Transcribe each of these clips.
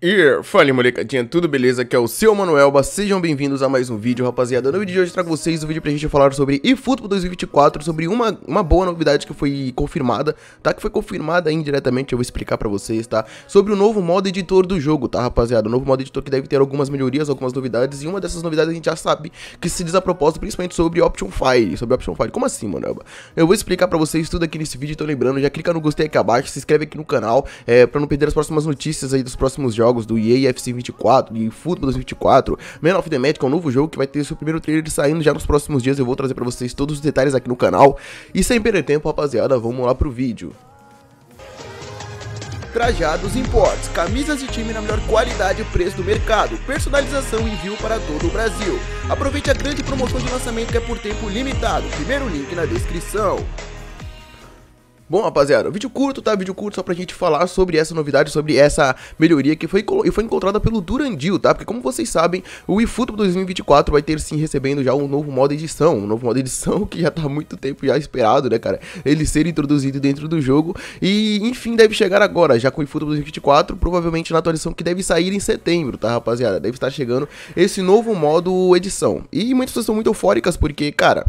E fala molecadinha, tudo beleza? Aqui é o seu Manuelba, sejam bem-vindos a mais um vídeo, rapaziada. No vídeo de hoje trago vocês o um vídeo pra gente falar sobre eFootball 2024, sobre uma, uma boa novidade que foi confirmada, tá? Que foi confirmada indiretamente, eu vou explicar pra vocês, tá? Sobre o novo modo editor do jogo, tá, rapaziada? O novo modo editor que deve ter algumas melhorias, algumas novidades, e uma dessas novidades a gente já sabe que se diz a propósito, principalmente sobre Option File, sobre Option File. Como assim, Manuelba? Eu vou explicar pra vocês tudo aqui nesse vídeo, então lembrando, já clica no gostei aqui abaixo, se inscreve aqui no canal, é, pra não perder as próximas notícias aí dos próximos próximos jogos do EA FC 24, de Football 2024, Man of the Magic é um novo jogo que vai ter seu primeiro trailer saindo já nos próximos dias. Eu vou trazer para vocês todos os detalhes aqui no canal. E sem perder tempo, rapaziada, vamos lá pro vídeo. Trajados Imports, camisas de time na melhor qualidade e preço do mercado, personalização e envio para todo o Brasil. Aproveite a grande promoção de lançamento que é por tempo limitado, primeiro link na descrição. Bom, rapaziada, vídeo curto, tá? Vídeo curto só pra gente falar sobre essa novidade, sobre essa melhoria que foi, foi encontrada pelo Durandil, tá? Porque como vocês sabem, o eFootball 2024 vai ter sim recebendo já um novo modo edição, um novo modo edição que já tá há muito tempo já esperado, né, cara? Ele ser introduzido dentro do jogo e, enfim, deve chegar agora, já com o eFootball 2024, provavelmente na atualização que deve sair em setembro, tá, rapaziada? Deve estar chegando esse novo modo edição. E muitas pessoas são muito eufóricas porque, cara,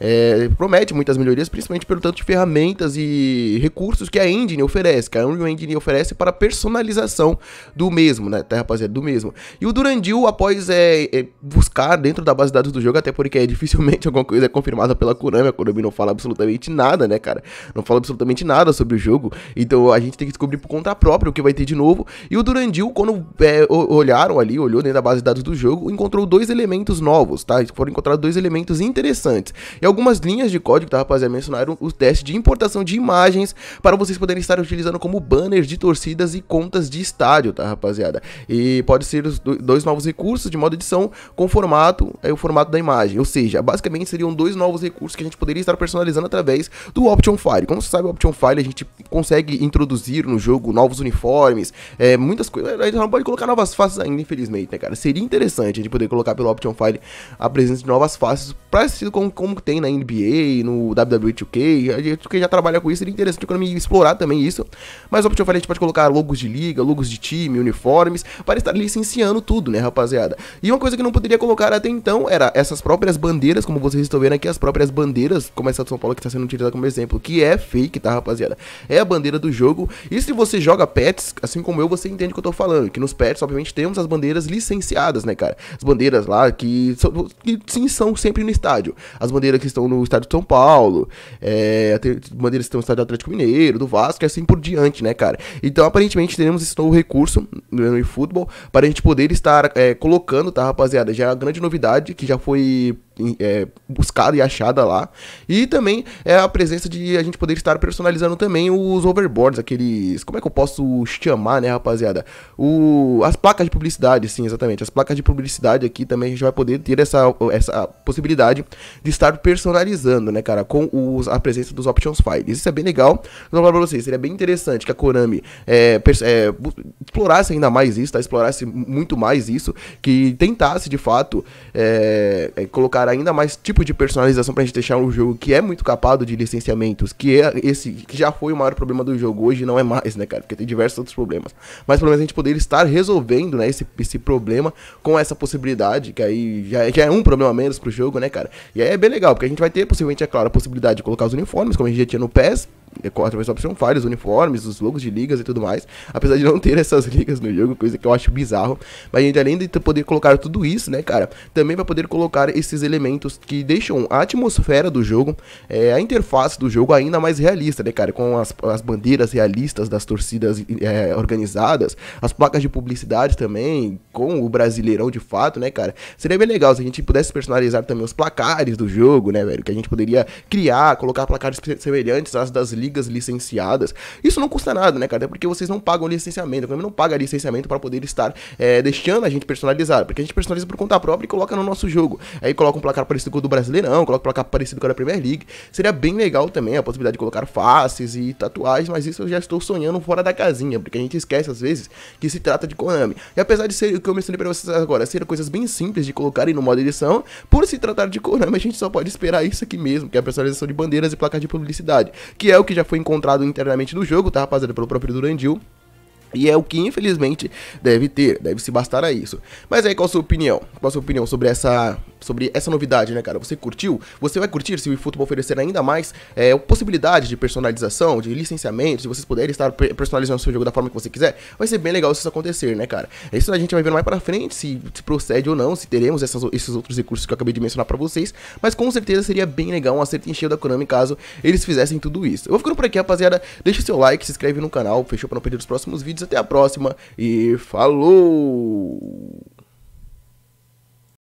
é, promete muitas melhorias, principalmente pelo tanto de ferramentas e recursos que a engine oferece, que a Unreal Engine oferece para personalização do mesmo, né, tá, rapaziada, do mesmo. E o Durandil, após é, é, buscar dentro da base de dados do jogo, até porque é dificilmente alguma coisa é confirmada pela Konami, a Konami não fala absolutamente nada, né, cara, não fala absolutamente nada sobre o jogo, então a gente tem que descobrir por conta própria o que vai ter de novo. E o Durandil, quando é, olharam ali, olhou dentro da base de dados do jogo, encontrou dois elementos novos, tá, foram encontrados dois elementos interessantes. E algumas linhas de código, tá, rapaziada, mencionaram o teste de importação de imagens para vocês poderem estar utilizando como banners de torcidas e contas de estádio, tá, rapaziada? E pode ser os dois novos recursos de modo edição com formato, é o formato da imagem. Ou seja, basicamente seriam dois novos recursos que a gente poderia estar personalizando através do Option File. Como você sabe, o Option File a gente consegue introduzir no jogo novos uniformes, é, muitas coisas. A gente não pode colocar novas faces ainda, infelizmente, né, cara? Seria interessante a gente poder colocar pelo Option File a presença de novas faces, parecido com como tem tem na NBA, no WWE 2K, a gente que já trabalha com isso, seria interessante para mim explorar também isso. Mas, que eu falei, a gente pode colocar logos de liga, logos de time, uniformes, para estar licenciando tudo, né, rapaziada? E uma coisa que não poderia colocar até então era essas próprias bandeiras, como vocês estão vendo aqui, as próprias bandeiras, como essa de São Paulo que está sendo utilizada como exemplo, que é fake, tá, rapaziada? É a bandeira do jogo. E se você joga pets, assim como eu, você entende o que eu tô falando, que nos pets, obviamente, temos as bandeiras licenciadas, né, cara? As bandeiras lá que, que sim são sempre no estádio. As bandeiras que estão no estádio de São Paulo, é, tem bandeiras que estão no estádio do Atlético Mineiro, do Vasco e assim por diante, né, cara? Então, aparentemente, teremos esse novo recurso no eFootball para a gente poder estar é, colocando, tá, rapaziada? Já é a grande novidade que já foi é, buscada e achada lá. E também é a presença de a gente poder estar personalizando também os overboards, aqueles. Como é que eu posso chamar, né, rapaziada? O, as placas de publicidade, sim, exatamente. As placas de publicidade aqui também a gente vai poder ter essa, essa possibilidade de estar personalizando, né, cara, com os, a presença dos options files. Isso é bem legal. Vou então, falar pra vocês, seria bem interessante que a Konami é, é, explorasse ainda mais isso, tá? explorasse muito mais isso, que tentasse de fato é, é, colocar ainda mais tipo de personalização pra gente deixar um jogo que é muito capado de licenciamentos, que é esse que já foi o maior problema do jogo, hoje não é mais, né, cara? Porque tem diversos outros problemas. Mas pelo menos a gente poderia estar resolvendo né, esse, esse problema com essa possibilidade, que aí já, é, já é um problema menos pro jogo, né, cara? E aí é bem legal, porque a gente vai ter possivelmente, é claro, a possibilidade de colocar os uniformes, como a gente já tinha no PES, é, através da opção Fire, os uniformes, os logos de ligas e tudo mais. Apesar de não ter essas ligas no jogo, coisa que eu acho bizarro. Mas a gente, além de poder colocar tudo isso, né, cara, também vai poder colocar esses elementos que deixam a atmosfera do jogo, é, a interface do jogo ainda mais realista, né, cara, com as, as bandeiras realistas das torcidas é, organizadas, as placas de publicidade também, com o brasileirão de fato, né, cara. Seria bem legal se a gente pudesse personalizar também os placares do jogo, né, velho, que a gente poderia criar, colocar placares semelhantes às das ligas licenciadas. Isso não custa nada, né, cara, até porque vocês não pagam licenciamento, eu não paga licenciamento para poder estar é, deixando a gente personalizar. Porque a gente personaliza por conta própria e coloca no nosso jogo. Aí coloca um placar parecido com o do Brasileirão, coloca um placar parecido com a da Premier League. Seria bem legal também a possibilidade de colocar faces e tatuagens, mas isso eu já estou sonhando fora da casinha, porque a gente esquece às vezes que se trata de Konami. E apesar de ser o que eu mencionei para vocês agora, ser coisas bem simples de colocarem no modo edição, por se tratar de Konami, a gente só pode esperar isso aqui mesmo, que é a personalização de bandeiras e placas de publicidade, que é o que já foi encontrado internamente no jogo, tá rapaziada, pelo próprio Durandil. E é o que infelizmente deve ter, deve se bastar a isso. Mas aí qual a sua opinião? Qual a sua opinião sobre essa sobre essa novidade, né, cara? Você curtiu? Você vai curtir se o eFootball oferecer ainda mais é, possibilidade de personalização, de licenciamento, se vocês puderem estar personalizando o seu jogo da forma que você quiser, vai ser bem legal se isso acontecer, né, cara? É isso a gente vai ver mais pra frente, se, se procede ou não, se teremos essas, esses outros recursos que eu acabei de mencionar pra vocês, mas com certeza seria bem legal um acerto em cheio da Konami caso eles fizessem tudo isso. Eu vou ficando por aqui, rapaziada. Deixa o seu like, se inscreve no canal, fechou pra não perder os próximos vídeos. Até a próxima e falou!